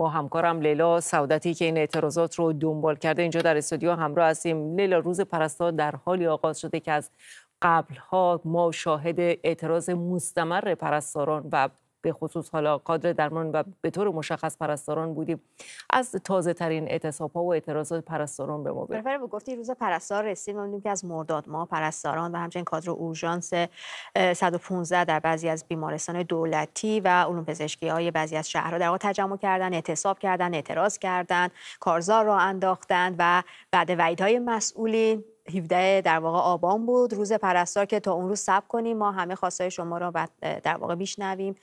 با همکارم لیلا سودتی که این اعتراضات رو دنبال کرده اینجا در استودیو همراه هستیم لیلا روز پرستار در حالی آغاز شده که از قبلها ما شاهد اعتراض مستمر پرستاران و به خصوص حالا قادر درمان و به طور مشخص پرستاران بودیم از تازه ترین اعتصاب ها و اعتراضات پرستاران به ما گفتی روز پرستار رسیدیم و که از مرداد ما پرستاران و همچنین کادر اورژانس 115 در بعضی از بیمارستان دولتی و علوم پزشکی های بعضی از شهرها در واقع تجمع کردن اعتصاب کردن اعتراض کردن کارزار را انداختند و بعد وعیدهای مسئولین 17 در واقع آبان بود روز پرستار که تا اون روز سب کنیم ما همه خواستای شما رو در واقع میشنویم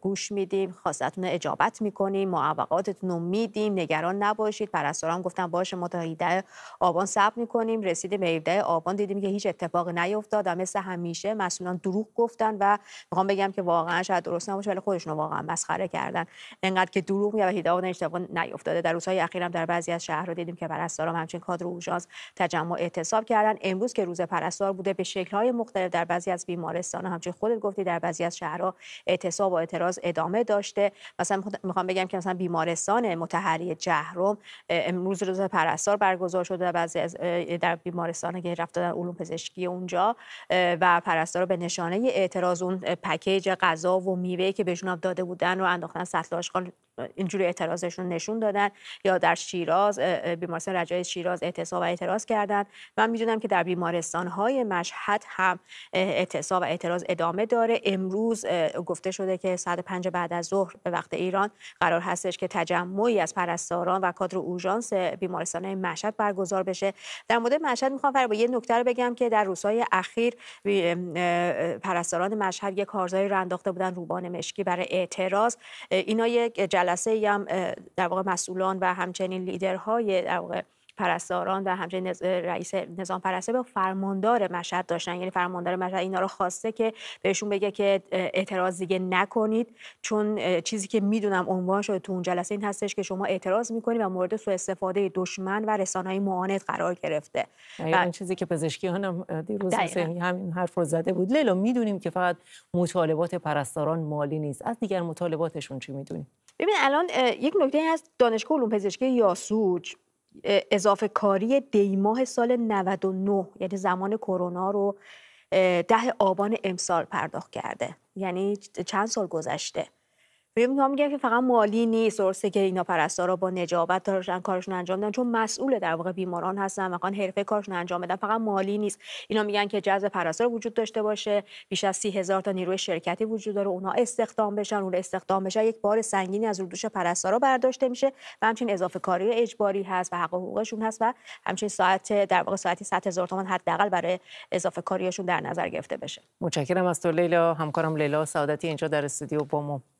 گوش میدیم خواستتون رو اجابت میکنیم معوقاتتون رو میدیم نگران نباشید پرستاران گفتن باشه ما تا 17 آبان سب میکنیم رسیدیم به 17 آبان دیدیم که هیچ اتفاق نیفتاد و مثل همیشه مسئولان دروغ گفتن و میخوام بگم که واقعا شاید درست نباشه ولی خودشون واقعا مسخره کردن انقدر که دروغ و 17 آبان اشتباه نیفتاده در روزهای اخیرم در بعضی از شهرها دیدیم که پرستاران همچین کادر اورژانس تجمع اعتصاب کردن امروز که روز پرستار بوده به شکل های مختلف در بعضی از بیمارستان همچنین خودت گفتی در بعضی از شهرها اعتصاب و اعتراض ادامه داشته مثلا میخوام بگم که مثلا بیمارستان متحری جهرم امروز روز پرستار برگزار شده در بعضی از در بیمارستان که رفت علوم پزشکی اونجا و پرستار به نشانه اعتراض اون پکیج غذا و میوه که بهشون داده بودن رو انداختن سطل آشغال اینجوری اعتراضشون نشون دادن یا در شیراز بیمارستان رجای شیراز اعتصاب و اعتراض کردند. من میدونم که در بیمارستان های مشهد هم اعتصاب و اعتراض ادامه داره امروز گفته شده که ساعت پنج بعد از ظهر به وقت ایران قرار هستش که تجمعی از پرستاران و کادر اورژانس بیمارستان مشهد برگزار بشه در مورد مشهد میخوام فر با یه نکته رو بگم که در روزهای اخیر پرستاران مشهد یه کارزاری رو انداخته بودن روبان مشکی برای اعتراض اینا یک جلسه هم در واقع مسئولان و همچنین لیدرهای در واقع پرستاران و همچنین رئیس نظام پرسته به فرماندار مشهد داشتن یعنی فرماندار مشهد اینا رو خواسته که بهشون بگه که اعتراض دیگه نکنید چون چیزی که میدونم عنوان شده تو اون جلسه این هستش که شما اعتراض میکنید و مورد سوء استفاده دشمن و رسانه‌های معاند قرار گرفته و... این چیزی که پزشکی هم دیروز همین حرف رو زده بود لیلا میدونیم که فقط مطالبات پرستاران مالی نیست از دیگر مطالباتشون چی میدونیم ببین الان یک نکته هست دانشگاه علوم پزشکی یاسوج اضافه کاری دیماه سال 99 یعنی زمان کرونا رو ده آبان امسال پرداخت کرده یعنی چند سال گذشته ببین که فقط مالی نیست درسته که اینا رو با نجابت دارن کارشون انجام دادن چون مسئول در واقع بیماران هستن و حرفه کارشون انجام بدن فقط مالی نیست اینا میگن که جذب پرستار وجود داشته باشه بیش از سی هزار تا نیروی شرکتی وجود داره اونها استخدام بشن اون استخدام بشن یک بار سنگینی از رو دوش پرستارا برداشته میشه و همچنین اضافه کاری اجباری هست و حق و حقوقشون هست و همچنین ساعت در واقع ساعتی 100 هزار تومان حداقل برای اضافه کاریشون در نظر گرفته بشه متشکرم از تو لیلا همکارم لیلا سعادتی اینجا در استودیو با ما